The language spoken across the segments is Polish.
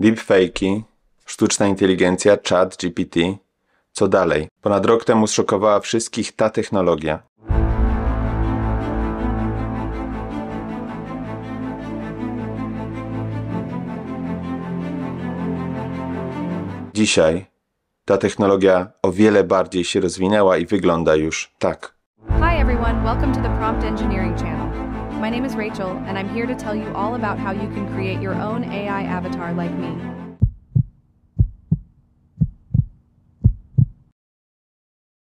deepfake, sztuczna inteligencja, chat, GPT. Co dalej? Ponad rok temu zszokowała wszystkich ta technologia. Dzisiaj ta technologia o wiele bardziej się rozwinęła i wygląda już tak. Hi everyone, welcome to the Prompt Engineering Channel. My name is Rachel, and I'm here to tell you all about how you can create your own AI avatar like me.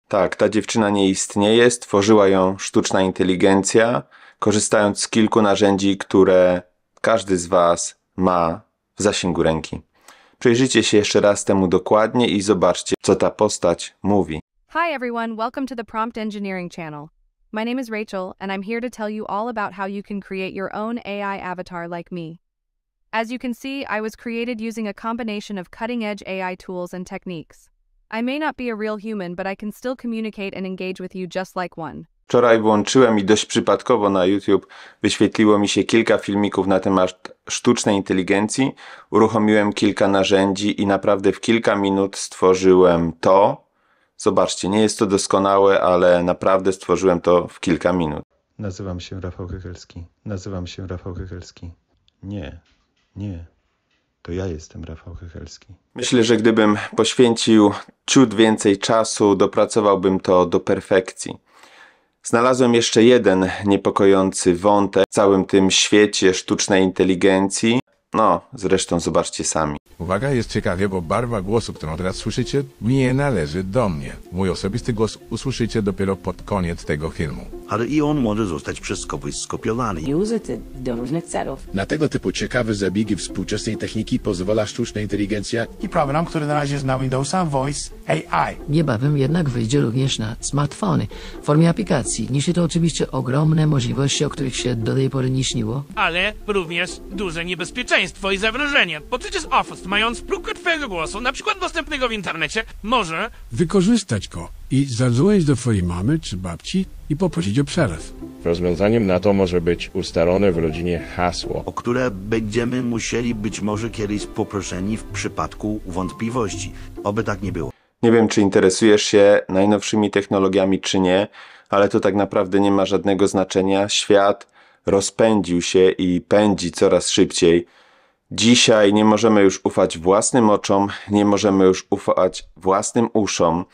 Tak, ta dziewczyna nie istnieje, stworzyła ją sztuczna inteligencja, korzystając z kilku narzędzi, które każdy z Was ma w zasięgu ręki. Przyjrzyjcie się jeszcze raz temu dokładnie i zobaczcie, co ta postać mówi. Hi everyone, welcome to the Prompt Engineering channel. My name is Rachel, and I'm here to tell you all about how you can create your own AI avatar like me. As you can see, I was created using a combination of cutting-edge AI tools and techniques. I may not be a real human, but I can still communicate and engage with you just like one. Wczoraj włączyłem i dość przypadkowo na YouTube wyświetliło mi się kilka filmików na temat sztucznej inteligencji. Uruchomiłem kilka narzędzi i naprawdę w kilka minut stworzyłem to, Zobaczcie, nie jest to doskonałe, ale naprawdę stworzyłem to w kilka minut. Nazywam się Rafał Hegelski. Nazywam się Rafał Hegelski. Nie, nie. To ja jestem Rafał Hegelski. Myślę, że gdybym poświęcił ciut więcej czasu, dopracowałbym to do perfekcji. Znalazłem jeszcze jeden niepokojący wątek w całym tym świecie sztucznej inteligencji, no, zresztą zobaczcie sami. Uwaga, jest ciekawie, bo barwa głosu, którą teraz słyszycie, nie należy do mnie. Mój osobisty głos usłyszycie dopiero pod koniec tego filmu ale i on może zostać przez kogoś skopiowany. Use do różnych celów. Na tego typu ciekawe zabiegi współczesnej techniki pozwala sztuczna inteligencja. i program, który na razie jest na Windowsa Voice AI. Niebawem jednak wyjdzie również na smartfony w formie aplikacji. Niesie to oczywiście ogromne możliwości, o których się do tej pory nie śniło. ale również duże niebezpieczeństwo i zagrożenie, bo przecież Office, mając próbkę twojego głosu, na przykład dostępnego w internecie, może Wykorzystać go i zadzwonić do swojej mamy czy babci i poprosić o przelew. Rozwiązaniem na to może być ustalone w rodzinie hasło. o które będziemy musieli być może kiedyś poproszeni w przypadku wątpliwości. Oby tak nie było. Nie wiem, czy interesujesz się najnowszymi technologiami, czy nie, ale to tak naprawdę nie ma żadnego znaczenia. Świat rozpędził się i pędzi coraz szybciej. Dzisiaj nie możemy już ufać własnym oczom, nie możemy już ufać własnym uszom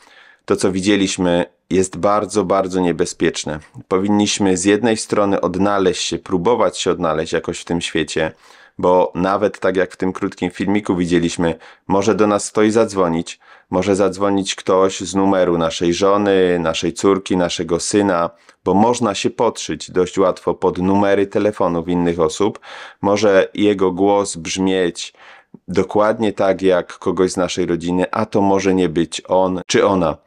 to, co widzieliśmy, jest bardzo, bardzo niebezpieczne. Powinniśmy z jednej strony odnaleźć się, próbować się odnaleźć jakoś w tym świecie, bo nawet tak jak w tym krótkim filmiku widzieliśmy, może do nas ktoś zadzwonić, może zadzwonić ktoś z numeru naszej żony, naszej córki, naszego syna, bo można się podszyć dość łatwo pod numery telefonów innych osób, może jego głos brzmieć dokładnie tak jak kogoś z naszej rodziny, a to może nie być on czy ona.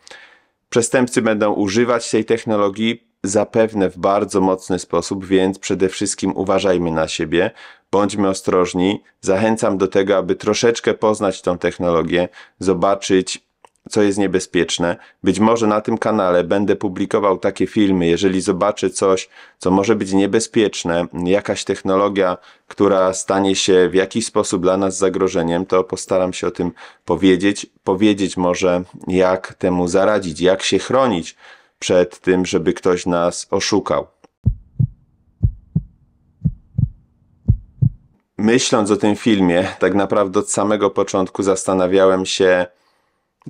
Przestępcy będą używać tej technologii zapewne w bardzo mocny sposób, więc przede wszystkim uważajmy na siebie, bądźmy ostrożni. Zachęcam do tego, aby troszeczkę poznać tą technologię, zobaczyć co jest niebezpieczne. Być może na tym kanale będę publikował takie filmy, jeżeli zobaczę coś, co może być niebezpieczne, jakaś technologia, która stanie się w jakiś sposób dla nas zagrożeniem, to postaram się o tym powiedzieć. Powiedzieć może, jak temu zaradzić, jak się chronić przed tym, żeby ktoś nas oszukał. Myśląc o tym filmie, tak naprawdę od samego początku zastanawiałem się,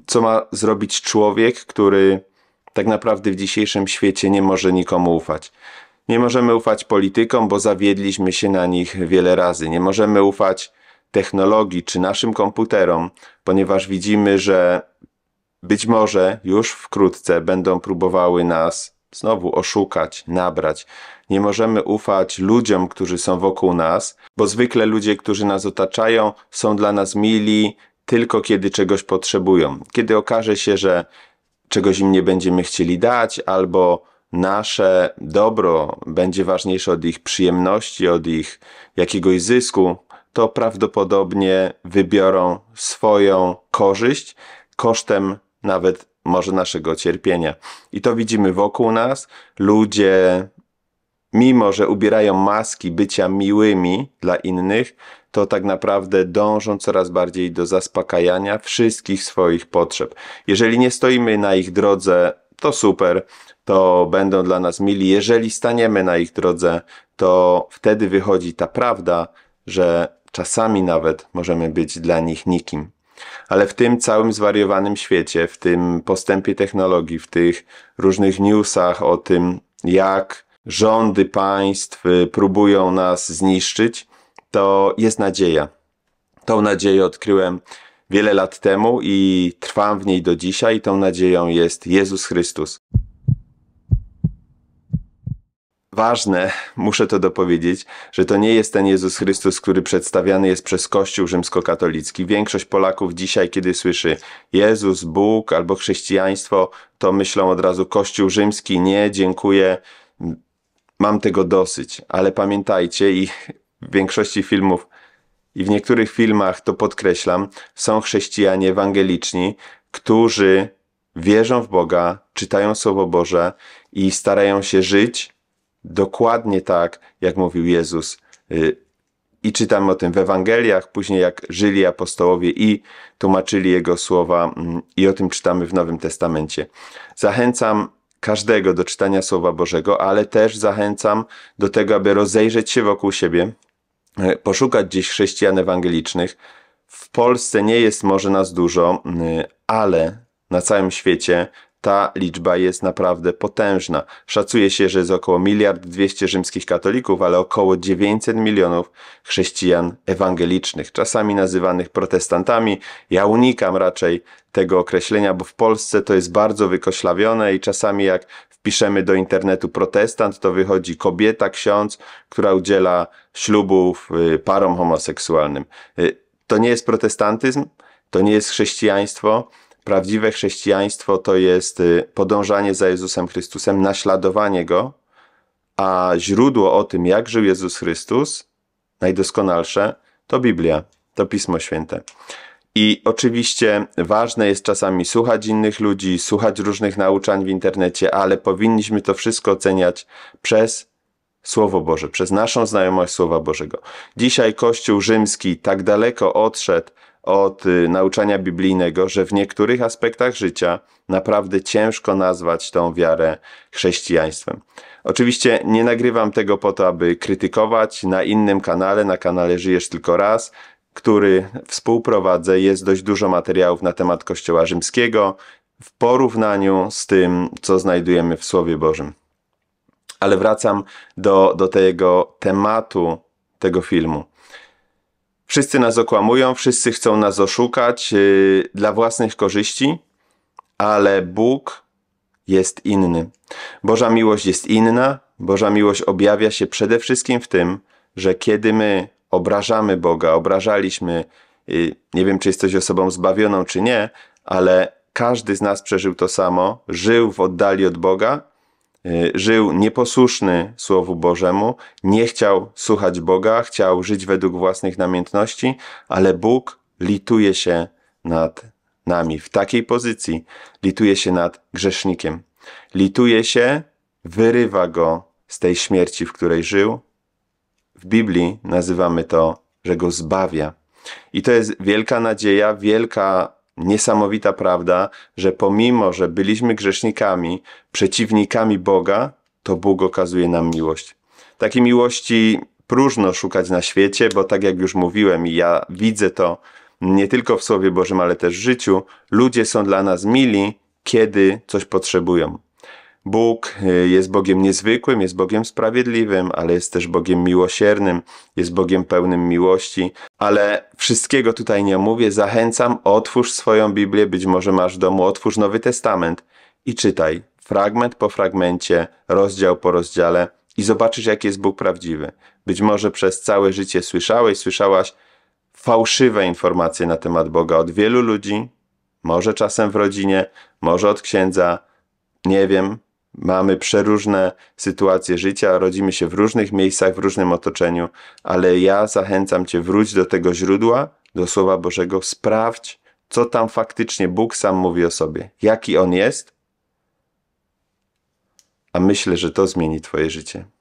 co ma zrobić człowiek, który tak naprawdę w dzisiejszym świecie nie może nikomu ufać. Nie możemy ufać politykom, bo zawiedliśmy się na nich wiele razy. Nie możemy ufać technologii czy naszym komputerom, ponieważ widzimy, że być może już wkrótce będą próbowały nas znowu oszukać, nabrać. Nie możemy ufać ludziom, którzy są wokół nas, bo zwykle ludzie, którzy nas otaczają, są dla nas mili, tylko kiedy czegoś potrzebują. Kiedy okaże się, że czegoś im nie będziemy chcieli dać, albo nasze dobro będzie ważniejsze od ich przyjemności, od ich jakiegoś zysku, to prawdopodobnie wybiorą swoją korzyść kosztem nawet może naszego cierpienia. I to widzimy wokół nas. Ludzie, mimo że ubierają maski bycia miłymi dla innych, to tak naprawdę dążą coraz bardziej do zaspokajania wszystkich swoich potrzeb. Jeżeli nie stoimy na ich drodze, to super, to będą dla nas mili. Jeżeli staniemy na ich drodze, to wtedy wychodzi ta prawda, że czasami nawet możemy być dla nich nikim. Ale w tym całym zwariowanym świecie, w tym postępie technologii, w tych różnych newsach o tym, jak rządy państw y, próbują nas zniszczyć, to jest nadzieja. Tą nadzieję odkryłem wiele lat temu i trwam w niej do dzisiaj. I tą nadzieją jest Jezus Chrystus. Ważne, muszę to dopowiedzieć, że to nie jest ten Jezus Chrystus, który przedstawiany jest przez Kościół rzymskokatolicki. Większość Polaków dzisiaj, kiedy słyszy Jezus, Bóg albo chrześcijaństwo, to myślą od razu Kościół rzymski, nie, dziękuję, mam tego dosyć. Ale pamiętajcie i w większości filmów i w niektórych filmach to podkreślam, są chrześcijanie ewangeliczni, którzy wierzą w Boga, czytają Słowo Boże i starają się żyć dokładnie tak, jak mówił Jezus. Y, I czytamy o tym w Ewangeliach, później jak żyli apostołowie i tłumaczyli Jego słowa, mm, i o tym czytamy w Nowym Testamencie. Zachęcam każdego do czytania Słowa Bożego, ale też zachęcam do tego, aby rozejrzeć się wokół siebie, e, poszukać gdzieś chrześcijan ewangelicznych. W Polsce nie jest może nas dużo, e, ale na całym świecie ta liczba jest naprawdę potężna. Szacuje się, że jest około miliard dwieście rzymskich katolików, ale około 900 milionów chrześcijan ewangelicznych, czasami nazywanych protestantami. Ja unikam raczej tego określenia, bo w Polsce to jest bardzo wykoślawione i czasami jak wpiszemy do internetu protestant, to wychodzi kobieta, ksiądz, która udziela ślubów y, parom homoseksualnym. Y, to nie jest protestantyzm, to nie jest chrześcijaństwo, Prawdziwe chrześcijaństwo to jest y, podążanie za Jezusem Chrystusem, naśladowanie Go, a źródło o tym, jak żył Jezus Chrystus, najdoskonalsze, to Biblia, to Pismo Święte. I oczywiście ważne jest czasami słuchać innych ludzi, słuchać różnych nauczań w internecie, ale powinniśmy to wszystko oceniać przez Słowo Boże, przez naszą znajomość Słowa Bożego. Dzisiaj Kościół rzymski tak daleko odszedł od y, nauczania biblijnego, że w niektórych aspektach życia naprawdę ciężko nazwać tą wiarę chrześcijaństwem. Oczywiście nie nagrywam tego po to, aby krytykować na innym kanale, na kanale Żyjesz Tylko Raz, który współprowadzę. Jest dość dużo materiałów na temat Kościoła Rzymskiego w porównaniu z tym, co znajdujemy w Słowie Bożym. Ale wracam do, do tego tematu tego filmu. Wszyscy nas okłamują, wszyscy chcą nas oszukać yy, dla własnych korzyści, ale Bóg jest inny. Boża miłość jest inna. Boża miłość objawia się przede wszystkim w tym, że kiedy my obrażamy Boga, obrażaliśmy, yy, nie wiem czy jesteś osobą zbawioną czy nie, ale każdy z nas przeżył to samo, żył w oddali od Boga Y, żył nieposłuszny Słowu Bożemu, nie chciał słuchać Boga, chciał żyć według własnych namiętności, ale Bóg lituje się nad nami w takiej pozycji, lituje się nad grzesznikiem. Lituje się, wyrywa go z tej śmierci, w której żył. W Biblii nazywamy to, że go zbawia. I to jest wielka nadzieja, wielka niesamowita prawda, że pomimo, że byliśmy grzesznikami, przeciwnikami Boga, to Bóg okazuje nam miłość. Takiej miłości próżno szukać na świecie, bo tak jak już mówiłem i ja widzę to nie tylko w Słowie Bożym, ale też w życiu, ludzie są dla nas mili, kiedy coś potrzebują. Bóg e, jest Bogiem niezwykłym, jest Bogiem sprawiedliwym, ale jest też Bogiem miłosiernym, jest Bogiem pełnym miłości. Ale wszystkiego tutaj nie mówię, zachęcam, otwórz swoją Biblię, być może masz w domu, otwórz Nowy Testament i czytaj fragment po fragmencie, rozdział po rozdziale i zobaczysz, jaki jest Bóg prawdziwy. Być może przez całe życie słyszałeś, słyszałaś fałszywe informacje na temat Boga od wielu ludzi, może czasem w rodzinie, może od księdza, nie wiem, Mamy przeróżne sytuacje życia, rodzimy się w różnych miejscach, w różnym otoczeniu, ale ja zachęcam Cię, wróć do tego źródła, do Słowa Bożego, sprawdź, co tam faktycznie Bóg sam mówi o sobie, jaki On jest, a myślę, że to zmieni Twoje życie.